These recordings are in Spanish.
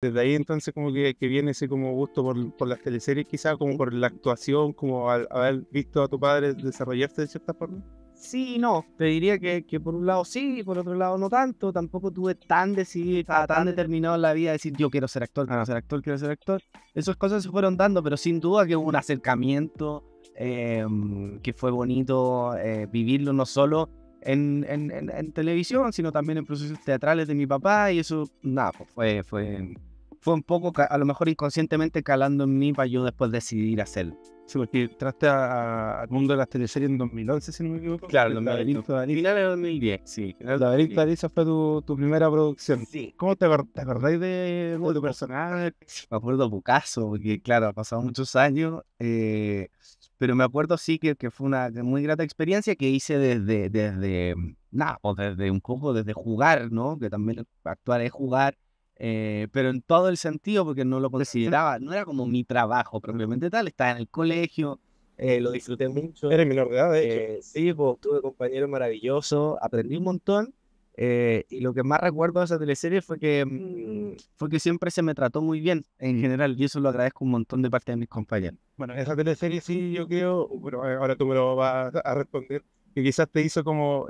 desde ahí entonces como que, que viene ese como gusto por, por las teleseries quizá, como por la actuación, como al haber visto a tu padre desarrollarse de cierta forma? Sí no, te diría que, que por un lado sí, y por otro lado no tanto, tampoco tuve tan decidido, ah, tan determinado en la vida de decir yo quiero ser actor, quiero ah. ser actor, quiero ser actor. Esas cosas se fueron dando, pero sin duda que hubo un acercamiento em, que fue bonito eh, vivirlo no solo en, en, televisión, sino también en procesos teatrales de mi papá y eso, nada, pues fue, fue fue un poco, a lo mejor inconscientemente, calando en mí para yo después decidir hacerlo. Sí, porque entraste al mundo de las teleseries en 2011, si no me equivoco. Claro, el Laberinto de Finales de 2010, sí. El Laberinto de fue tu, primera producción. Sí. ¿Cómo te, acordáis de, de tu personaje? Me acuerdo Bucaso, porque claro, ha pasado muchos años. Eh, pero me acuerdo sí que, que fue una muy grata experiencia que hice desde, desde nada, o pues, desde un poco, desde jugar, ¿no? Que también actuar es jugar eh, pero en todo el sentido, porque no lo consideraba, no era como mi trabajo propiamente tal, estaba en el colegio, eh, lo disfruté mucho. Eres menor de edad, de hecho. Eh, sí, pues, tuve compañeros maravillosos, aprendí un montón. y lo que más recuerdo de esa teleserie fue que, mm, fue que siempre se me trató muy bien en general, y eso lo agradezco un montón de parte de mis compañeros. Bueno, esa teleserie sí, yo creo, pero ahora tú me lo vas a responder, que quizás te hizo como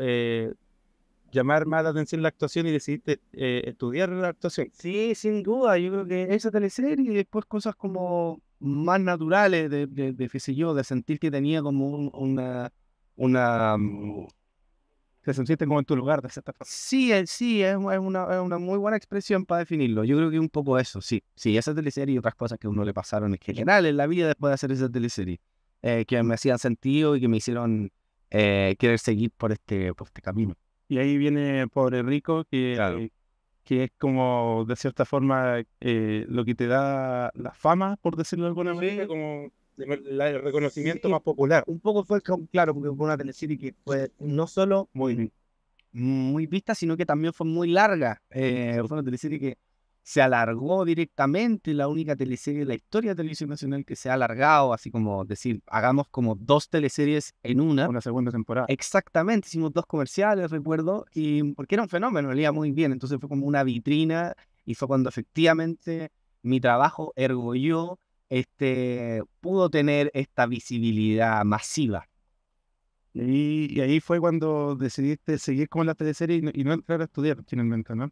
llamar más la atención la actuación y decidiste eh, estudiar la actuación. Sí, sin duda, yo creo que esa teleserie y después cosas como más naturales de, de, de qué yo, de sentir que tenía como una, una... se mm, sentiste como en tu lugar, de cierta forma. Sí, eh, sí, es una, es una muy buena expresión para definirlo. Yo creo que un poco eso, sí. Sí, esa teleserie y otras cosas que a uno le pasaron en general en la vida después de hacer esa teleserie, eh, que me hacían sentido y que me hicieron querer seguir por este, por este camino. Y ahí viene Pobre Rico, que, eh, que es como, de cierta forma, eh, lo que te da la fama, por decirlo de alguna manera, como el reconocimiento más popular. Un poco fue, claro, porque fue una teleserie que fue no solo muy, muy vista, sino que también fue muy larga. Eh, fue una teleserie que se alargó directamente, la única teleserie de la historia de televisión nacional que se ha alargado, así como decir, hagamos como dos teleseries en una. Una segunda temporada. Exactamente, hicimos dos comerciales, recuerdo, y porque era un fenómeno, leía muy bien, entonces fue como una vitrina y fue cuando efectivamente mi trabajo, ergo yo, este, pudo tener esta visibilidad masiva. Y, ahí fue cuando decidiste seguir con la teleserie y, y no entrar a estudiar finalmente, ¿no?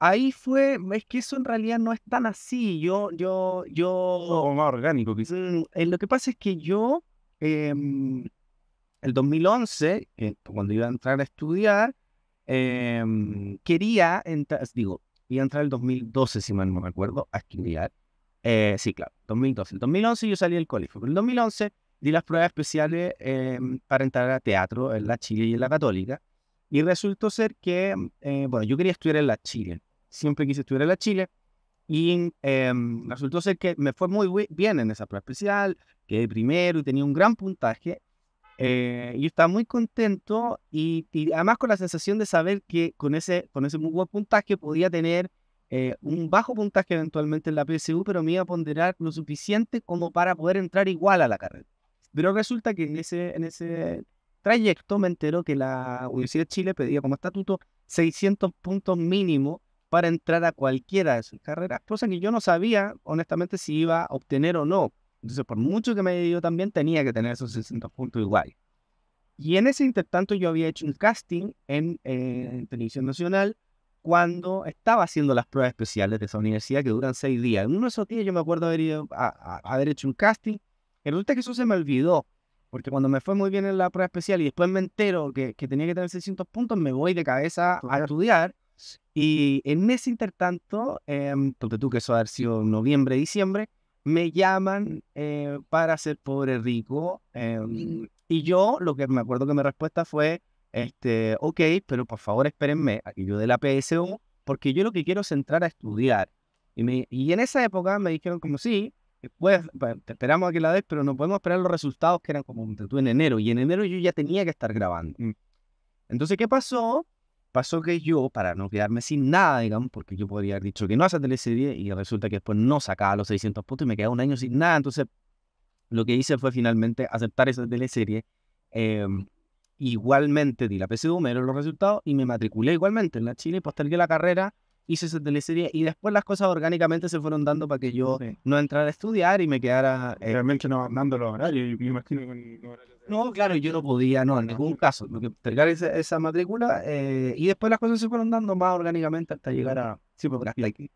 Ahí fue, es que eso en realidad no es tan así. Yo, yo, yo. más orgánico, mm, eh, Lo que pasa es que yo, em, el 2011, cuando iba a entrar a estudiar, em, quería entrar, digo, iba a entrar el 2012, si mal no me acuerdo, a estudiar. Eh, sí, claro, 2012. El 2011 yo salí del colegio, pero el 2011 di las pruebas especiales em, para entrar a teatro en la Chile y en la Católica. Y resultó ser que, eh, bueno, yo quería estudiar en la Chile siempre quise estudiar en la Chile y em, resultó ser que me fue muy bien en esa prueba especial, quedé primero y tenía un gran puntaje. Eh, y estaba muy contento y, además con la sensación de saber que con ese, con ese muy buen puntaje podía tener eh, un bajo puntaje eventualmente en la PSU, pero me iba a ponderar lo suficiente como para poder entrar igual a la carrera. Pero resulta que en ese, en ese trayecto me enteró que la Universidad de Chile pedía como estatuto 600 puntos mínimo para entrar a cualquiera de sus carreras, cosa que yo no sabía, honestamente, si iba a obtener o no. Entonces, por mucho que me dio también, tenía que tener esos 600 puntos igual. Y en ese intertanto yo había hecho un casting eh, en, Televisión Nacional cuando estaba haciendo las pruebas especiales de esa universidad que duran seis días. En uno de esos días yo me acuerdo haber, ido a, haber hecho un casting. El resulta que eso se me olvidó, porque cuando me fue muy bien en la prueba especial y después me entero que, que tenía que tener 600 puntos, me voy de cabeza a estudiar y en ese intertanto, em, porque tú que eso ha sido noviembre, diciembre, me llaman eh, para ser pobre rico. Em, mm. y yo lo que me acuerdo que mi respuesta fue, este, ok, pero por favor espérenme a que yo dé la PSU, porque yo lo que quiero es entrar a estudiar. Y, me, y en esa época me dijeron como, sí, pues, te esperamos a que la des, pero no podemos esperar los resultados que eran como tú en enero. Y en enero yo ya tenía que estar grabando. Mm. Entonces, ¿qué pasó? Pasó que yo, para no quedarme sin nada, digamos, porque yo podría haber dicho que no a esa teleserie y resulta que después no sacaba los 600 puntos y me quedaba un año sin nada. Entonces, lo que hice fue finalmente aceptar esa teleserie. Em, igualmente di la PSU, me dieron los resultados y me matriculé igualmente en la Chile y postergué la carrera hice esa teleserie y después las cosas orgánicamente se fueron dando para que yo no entrara a estudiar y me quedara... Eh, Realmente no dando los horarios, yo imagino con No, claro, yo no podía, no, en ningún caso, entregar esa, esa matrícula eh, y después las cosas se fueron dando más orgánicamente hasta llegar a... Sí, pues,